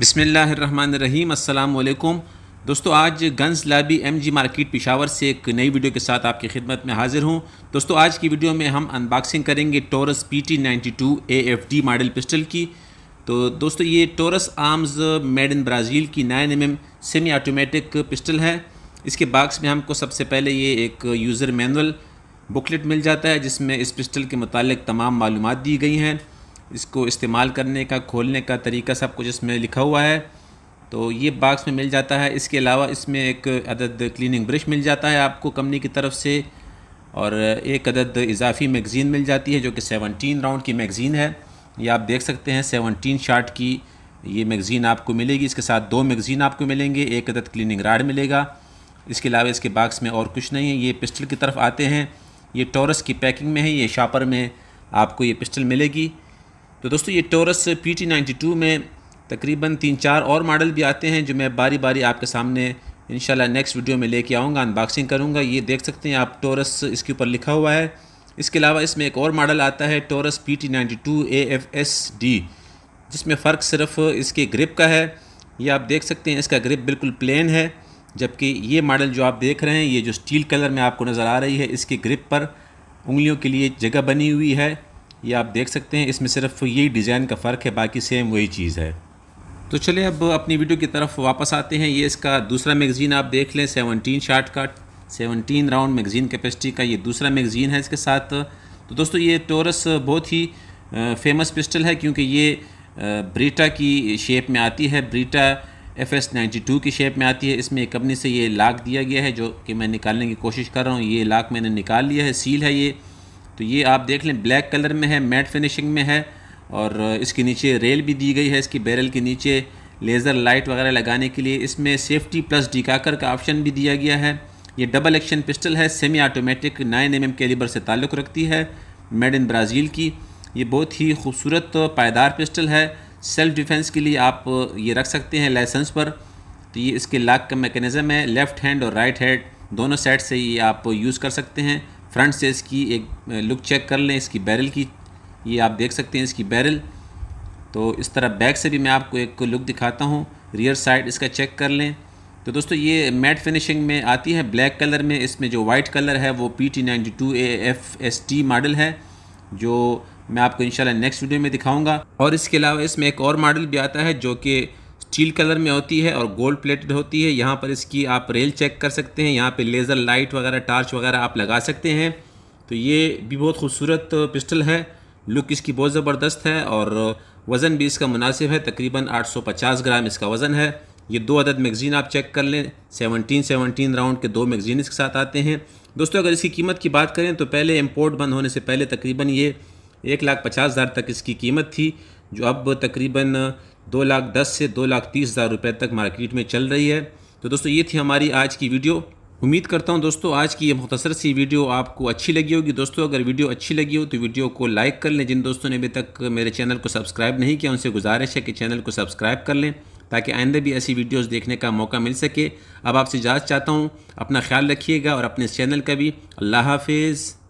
बिसमीम दोस्तों आज गन्स लाबी एम जी मार्केट पिशावर से एक नई वीडियो के साथ आपकी खिदमत में हाजिर हूं दोस्तों आज की वीडियो में हम अनबॉक्सिंग करेंगे Taurus P T ninety two A F D model pistol की तो दोस्तों ये Taurus arms made in Brazil की nine M M semi automatic pistol है इसके बाक्स में हमको सबसे पहले ये एक यूज़र मैनुअल बुकलेट मिल जाता है जिसमें इस पिस्टल के मतलब तमाम मालूम दी गई हैं इसको इस्तेमाल करने का खोलने का तरीका सब कुछ इसमें लिखा हुआ है तो ये बाक्स में मिल जाता है इसके अलावा इसमें एक अदद क्लीनिंग ब्रश मिल जाता है आपको कंपनी की तरफ से और एक अदद इजाफी मैगज़ीन मिल जाती है जो कि सेवनटीन राउंड की मैगज़ीन है ये आप देख सकते हैं सेवनटीन शार्ट की ये मैगज़ीन आपको मिलेगी इसके साथ दो मैगज़ीन आपको मिलेंगे एक अदद क्लिनिंग राड मिलेगा इसके अलावा इसके बाक्स में और कुछ नहीं है ये पिस्टल की तरफ आते हैं ये टॉरस की पैकिंग में है ये शापर में आपको ये पिस्टल मिलेगी तो दोस्तों ये Taurus P T ninety two में तकरीबन तीन चार और मॉडल भी आते हैं जो मैं बारी बारी आपके सामने इन नेक्स्ट वीडियो में लेके आऊँगा अनबॉक्सिंग करूँगा ये देख सकते हैं आप टोरस इसके ऊपर लिखा हुआ है इसके अलावा इसमें एक और मॉडल आता है Taurus P T ninety two F S D जिसमें फ़र्क सिर्फ इसके ग्रिप का है ये आप देख सकते हैं इसका ग्रिप बिल्कुल प्लेन है जबकि ये मॉडल जो आप देख रहे हैं ये जो स्टील कलर में आपको नज़र आ रही है इसके ग्रिप पर उंगलियों के लिए जगह बनी हुई है ये आप देख सकते हैं इसमें सिर्फ यही डिज़ाइन का फ़र्क है बाकी सेम वही चीज़ है तो चलिए अब अपनी वीडियो की तरफ वापस आते हैं ये इसका दूसरा मैगज़ीन आप देख लें सेवनटीन शार्ट काट सेवनटीन राउंड मैगज़ीन कैपेसिटी का ये दूसरा मैगज़ीन है इसके साथ तो दोस्तों ये टोरस बहुत ही फेमस पिस्टल है क्योंकि ये ब्रीटा की शेप में आती है Beretta F S ninety two की शेप में आती है इसमें कंपनी से ये लाक दिया गया है जो कि मैं निकालने की कोशिश कर रहा हूँ ये लाक मैंने निकाल लिया है सील है ये तो ये आप देख लें ब्लैक कलर में है मैट फिनिशिंग में है और इसके नीचे रेल भी दी गई है इसकी बैरल के नीचे लेज़र लाइट वगैरह लगाने के लिए इसमें सेफ्टी प्लस डिकाकर का ऑप्शन भी दिया गया है ये डबल एक्शन पिस्टल है semi automatic nine M M calibre से ताल्लुक़ रखती है मेड इन ब्राज़ील की ये बहुत ही खूबसूरत पायदार पिस्टल है सेल्फ डिफेंस के लिए आप ये रख सकते हैं लाइसेंस पर तो ये इसके लाक का मेकनिज़म है लेफ़्ट हैंड और राइट हैंड दोनों साइड से ये आप यूज़ कर सकते हैं फ्रंट से इसकी एक लुक चेक कर लें इसकी बैरल की ये आप देख सकते हैं इसकी बैरल तो इस तरह बैक से भी मैं आपको एक लुक दिखाता हूँ रियर साइड इसका चेक कर लें तो दोस्तों ये मैट फिनिशिंग में आती है ब्लैक कलर में इसमें जो वाइट कलर है वो P T ninety two A F S T model है जो मैं आपको इंशाल्लाह नेक्स्ट वीडियो में दिखाऊंगा और इसके अलावा इसमें एक और मॉडल भी आता है जो कि स्टील कलर में होती है और गोल्ड प्लेटेड होती है यहाँ पर इसकी आप रेल चेक कर सकते हैं यहाँ पे लेज़र लाइट वगैरह टार्च वगैरह आप लगा सकते हैं तो ये भी बहुत खूबसूरत पिस्टल है लुक इसकी बहुत ज़बरदस्त है और वज़न भी इसका मुनासिब है तकरीबन 850 ग्राम इसका वज़न है ये दो अदद मैगज़ीन आप चेक कर लें 17 17 राउंड के दो मैगज़ीन इसके साथ आते हैं दोस्तों अगर इसकी कीमत की बात करें तो पहले इम्पोर्ट बंद होने से पहले तकरीबन ये एक लाख पचास हज़ार तक इसकी कीमत थी जो अब तकरीबन दो लाख दस से दो लाख तीस हज़ार रुपये तक मार्केट में चल रही है तो दोस्तों ये थी हमारी आज की वीडियो उम्मीद करता हूँ दोस्तों आज की ये मुख्तर सी वीडियो आपको अच्छी लगी होगी दोस्तों अगर वीडियो अच्छी लगी हो तो वीडियो को लाइक कर लें जिन दोस्तों ने अभी तक मेरे चैनल को सब्सक्राइब नहीं किया उनसे गुजारिश है कि चैनल को सब्सक्राइब कर लें ताकि आइंदा भी ऐसी वीडियोस देखने का मौका मिल सके अब आपसे इजाज़ चाहता हूँ अपना ख्याल रखिएगा और अपने चैनल का भी अल्लाह हाफिज़